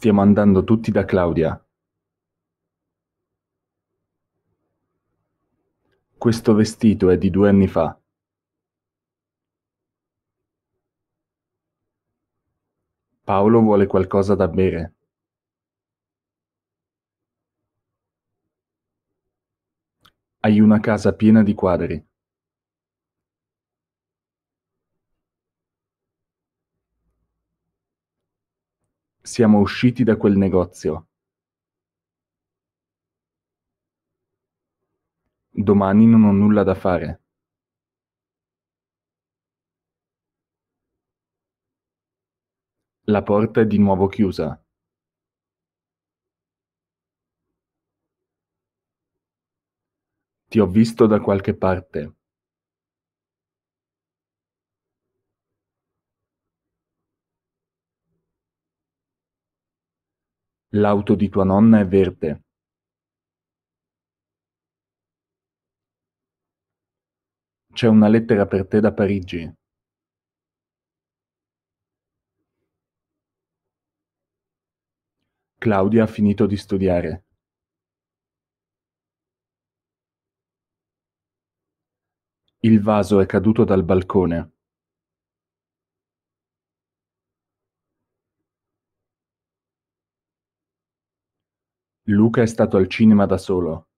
stiamo andando tutti da Claudia. Questo vestito è di due anni fa. Paolo vuole qualcosa da bere. Hai una casa piena di quadri. Siamo usciti da quel negozio. Domani non ho nulla da fare. La porta è di nuovo chiusa. Ti ho visto da qualche parte. L'auto di tua nonna è verde. C'è una lettera per te da Parigi. Claudia ha finito di studiare. Il vaso è caduto dal balcone. Luca è stato al cinema da solo.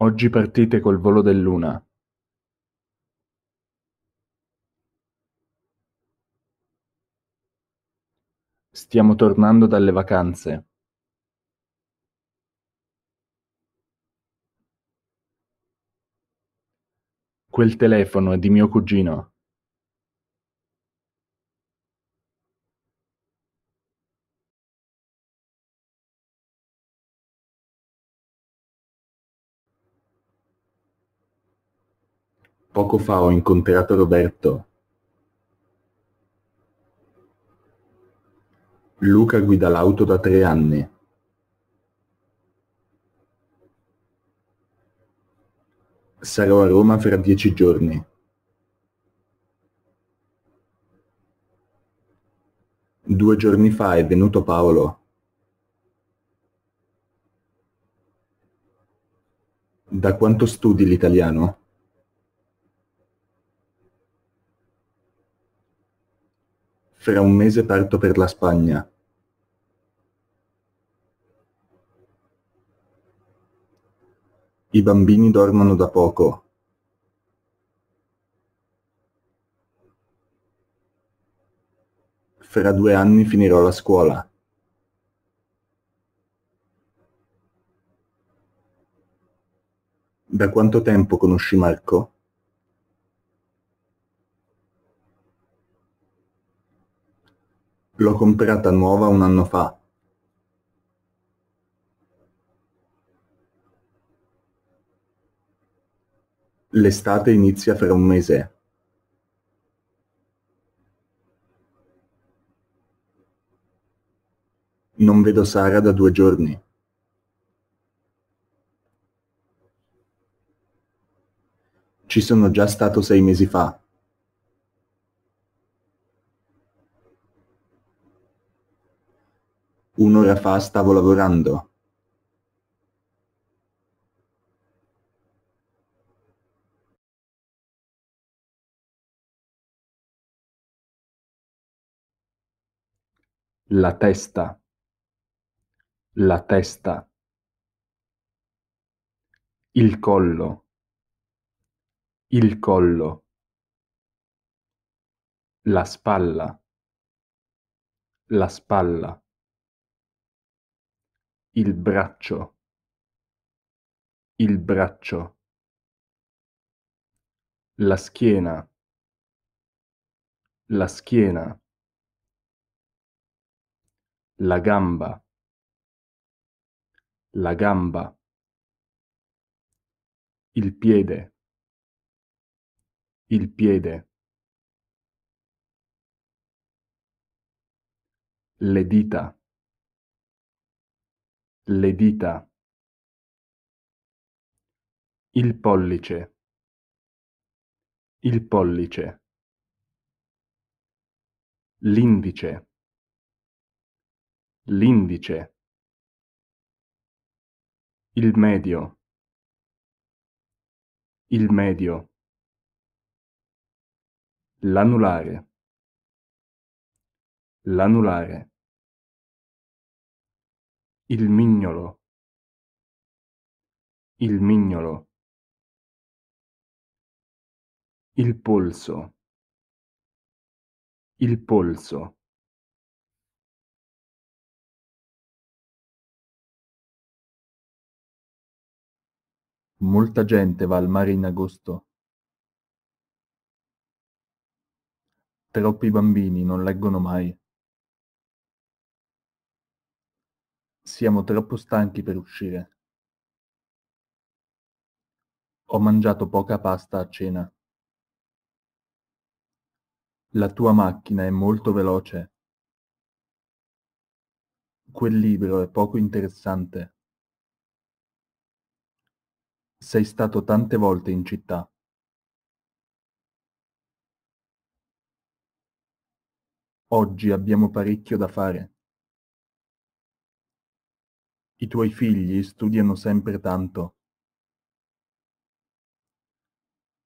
Oggi partite col volo dell'una. Stiamo tornando dalle vacanze. Quel telefono è di mio cugino. Poco fa ho incontrato Roberto. Luca guida l'auto da tre anni. Sarò a Roma fra dieci giorni. Due giorni fa è venuto Paolo. Da quanto studi l'italiano? Fra un mese parto per la Spagna. I bambini dormono da poco. Fra due anni finirò la scuola. Da quanto tempo conosci Marco? L'ho comprata nuova un anno fa. L'estate inizia fra un mese. Non vedo Sara da due giorni. Ci sono già stato sei mesi fa. un'ora fa stavo lavorando. La testa. La testa. Il collo. Il collo. La spalla. La spalla. Il braccio. Il braccio. La schiena. La schiena. La gamba. La gamba. Il piede. Il piede. Le dita. Le dita il pollice il pollice l'indice l'indice il medio il medio l'anulare l'anulare il mignolo. Il mignolo. Il polso. Il polso. Molta gente va al mare in agosto. Troppi bambini non leggono mai. siamo troppo stanchi per uscire. Ho mangiato poca pasta a cena. La tua macchina è molto veloce. Quel libro è poco interessante. Sei stato tante volte in città. Oggi abbiamo parecchio da fare. I tuoi figli studiano sempre tanto.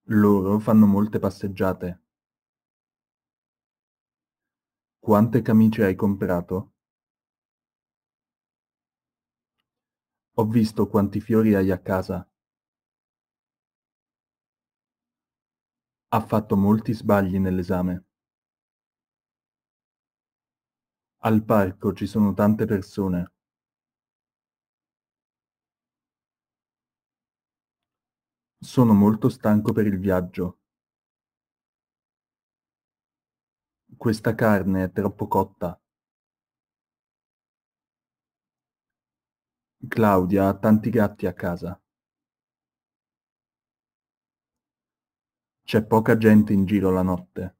Loro fanno molte passeggiate. Quante camicie hai comprato? Ho visto quanti fiori hai a casa. Ha fatto molti sbagli nell'esame. Al parco ci sono tante persone. Sono molto stanco per il viaggio. Questa carne è troppo cotta. Claudia ha tanti gatti a casa. C'è poca gente in giro la notte.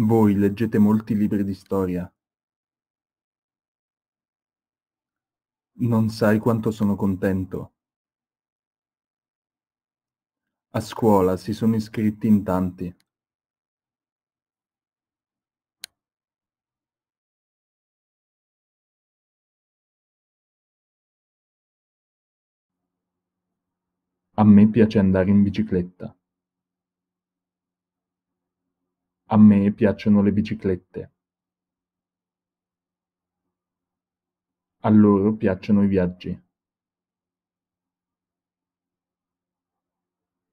Voi leggete molti libri di storia. Non sai quanto sono contento. A scuola si sono iscritti in tanti. A me piace andare in bicicletta. A me piacciono le biciclette. A loro piacciono i viaggi.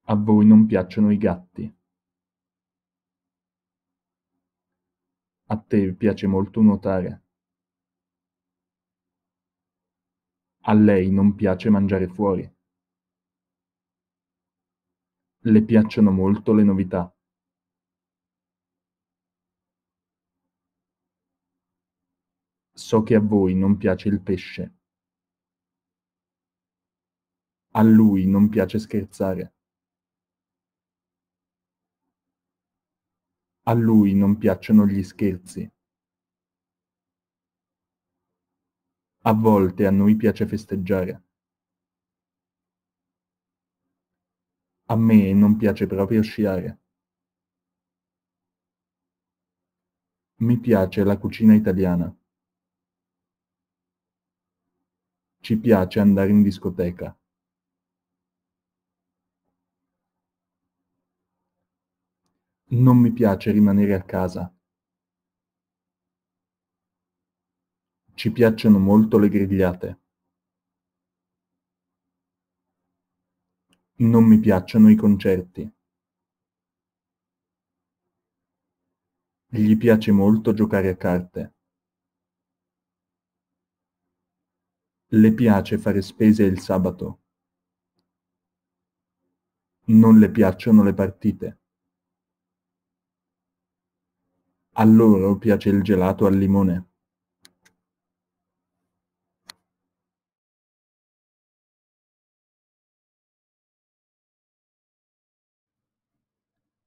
A voi non piacciono i gatti. A te piace molto nuotare. A lei non piace mangiare fuori. Le piacciono molto le novità. So che a voi non piace il pesce. A lui non piace scherzare. A lui non piacciono gli scherzi. A volte a noi piace festeggiare. A me non piace proprio sciare. Mi piace la cucina italiana. Ci piace andare in discoteca. Non mi piace rimanere a casa. Ci piacciono molto le grigliate. Non mi piacciono i concerti. Gli piace molto giocare a carte. Le piace fare spese il sabato. Non le piacciono le partite. A loro piace il gelato al limone.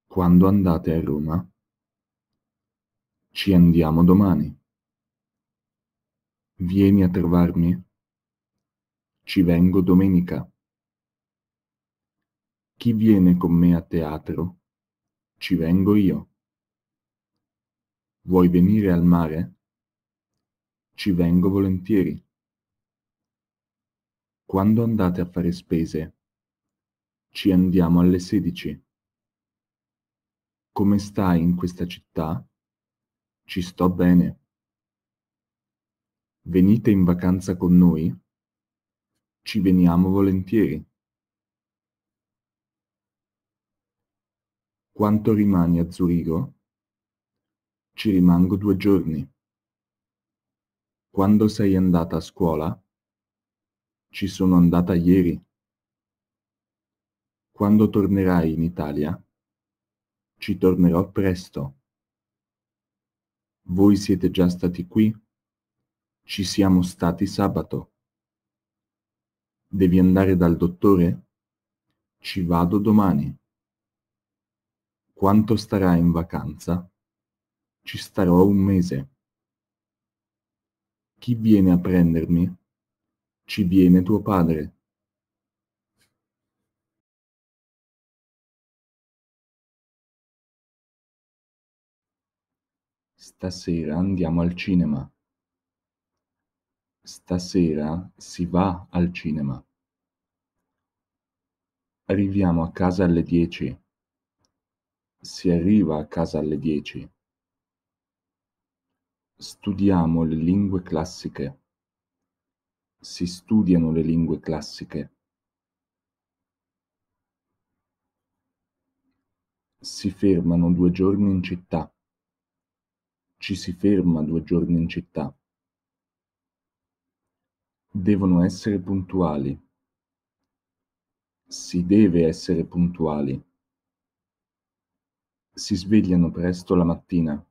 Quando andate a Roma? Ci andiamo domani. Vieni a trovarmi. Ci vengo domenica. Chi viene con me a teatro? Ci vengo io. Vuoi venire al mare? Ci vengo volentieri. Quando andate a fare spese? Ci andiamo alle 16. Come stai in questa città? Ci sto bene. Venite in vacanza con noi? Ci veniamo volentieri. Quanto rimani a Zurigo? Ci rimango due giorni. Quando sei andata a scuola? Ci sono andata ieri. Quando tornerai in Italia? Ci tornerò presto. Voi siete già stati qui? Ci siamo stati sabato. Devi andare dal dottore? Ci vado domani. Quanto starai in vacanza? Ci starò un mese. Chi viene a prendermi? Ci viene tuo padre. Stasera andiamo al cinema. Stasera si va al cinema. Arriviamo a casa alle dieci. Si arriva a casa alle dieci. Studiamo le lingue classiche. Si studiano le lingue classiche. Si fermano due giorni in città. Ci si ferma due giorni in città devono essere puntuali. Si deve essere puntuali. Si svegliano presto la mattina.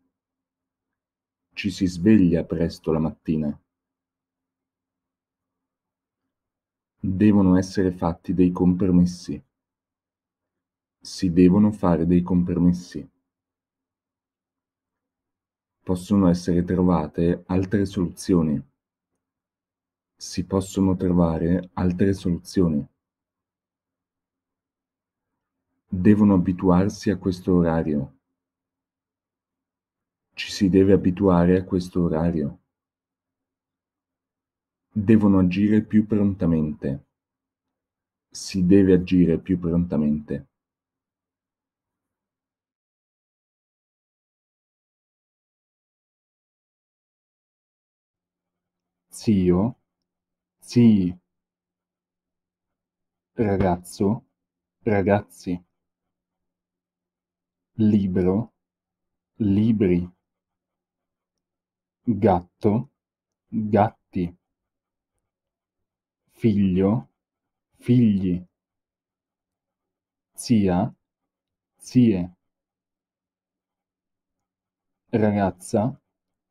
Ci si sveglia presto la mattina. Devono essere fatti dei compromessi. Si devono fare dei compromessi. Possono essere trovate altre soluzioni. Si possono trovare altre soluzioni. Devono abituarsi a questo orario. Ci si deve abituare a questo orario. Devono agire più prontamente. Si deve agire più prontamente. zio Ragazzi, ragazzo, ragazzi. Libro, libri. Gatto, gatti. Figlio, figli. Zia, zie. Ragazza,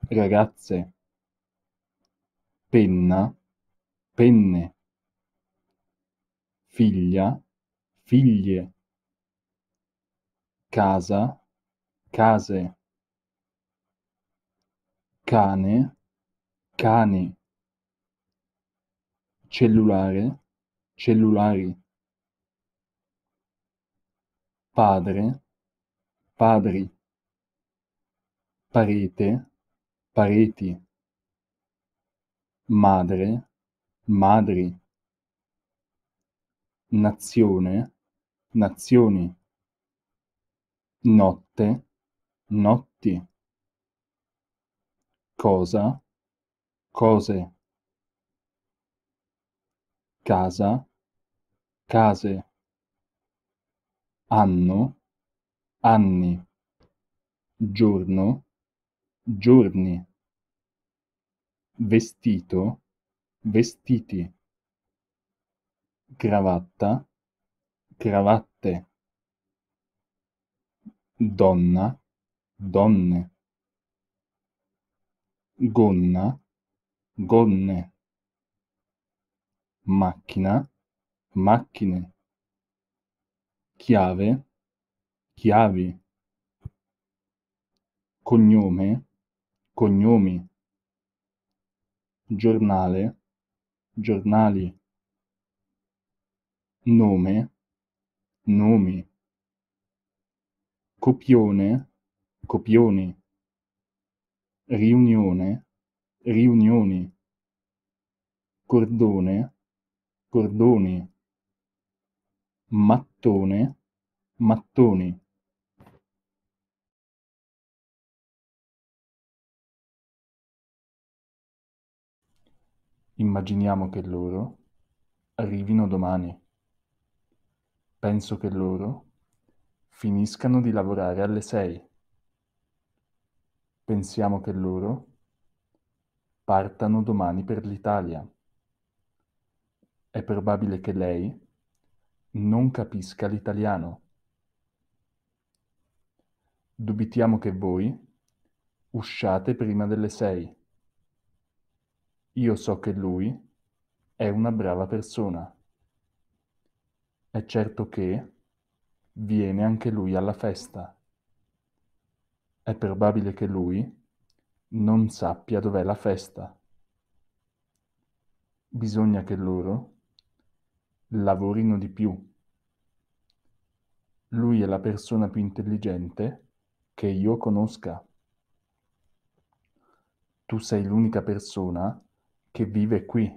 ragazze. Penna, penne, figlia, figlie, casa, case, cane, cani, cellulare, cellulari, padre, padri, parete, pareti, madre, madri, nazione, nazioni, notte, notti, cosa, cose, casa, case, anno, anni, giorno, giorni, vestito, vestiti, cravatta, cravatte, donna, donne, gonna, gonne, macchina, macchine, chiave, chiavi, cognome, cognomi, giornale, giornali nome nomi copione copioni riunione riunioni cordone cordoni mattone mattoni Immaginiamo che loro arrivino domani. Penso che loro finiscano di lavorare alle sei. Pensiamo che loro partano domani per l'Italia. È probabile che lei non capisca l'italiano. Dubitiamo che voi usciate prima delle sei. Io so che lui è una brava persona. È certo che viene anche lui alla festa. È probabile che lui non sappia dov'è la festa. Bisogna che loro lavorino di più. Lui è la persona più intelligente che io conosca. Tu sei l'unica persona che vive qui.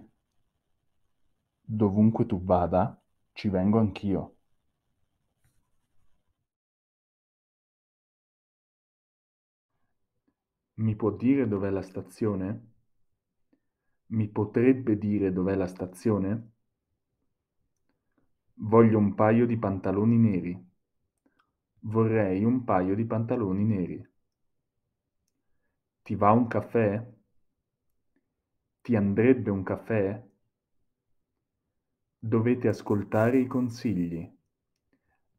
Dovunque tu vada, ci vengo anch'io. Mi può dire dov'è la stazione? Mi potrebbe dire dov'è la stazione? Voglio un paio di pantaloni neri. Vorrei un paio di pantaloni neri. Ti va un caffè? Ti andrebbe un caffè? Dovete ascoltare i consigli.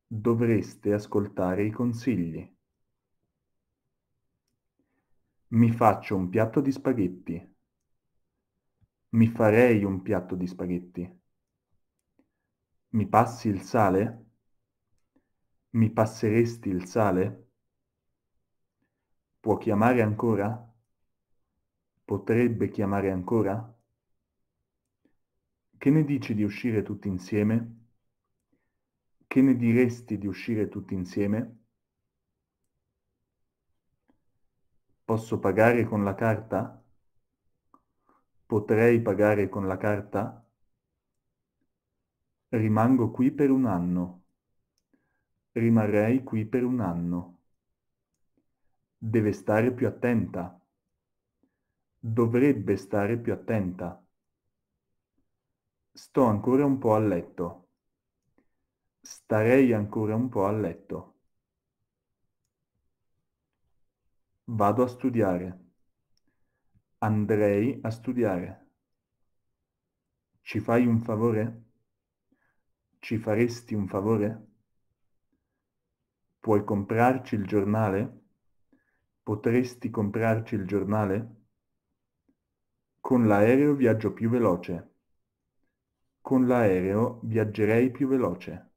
Dovreste ascoltare i consigli. Mi faccio un piatto di spaghetti. Mi farei un piatto di spaghetti. Mi passi il sale? Mi passeresti il sale? Può chiamare ancora? Potrebbe chiamare ancora? Che ne dici di uscire tutti insieme? Che ne diresti di uscire tutti insieme? Posso pagare con la carta? Potrei pagare con la carta? Rimango qui per un anno. Rimarrei qui per un anno. Deve stare più attenta. Dovrebbe stare più attenta. Sto ancora un po' a letto. Starei ancora un po' a letto. Vado a studiare. Andrei a studiare. Ci fai un favore? Ci faresti un favore? Puoi comprarci il giornale? Potresti comprarci il giornale? Con l'aereo viaggio più veloce. Con l'aereo viaggerei più veloce.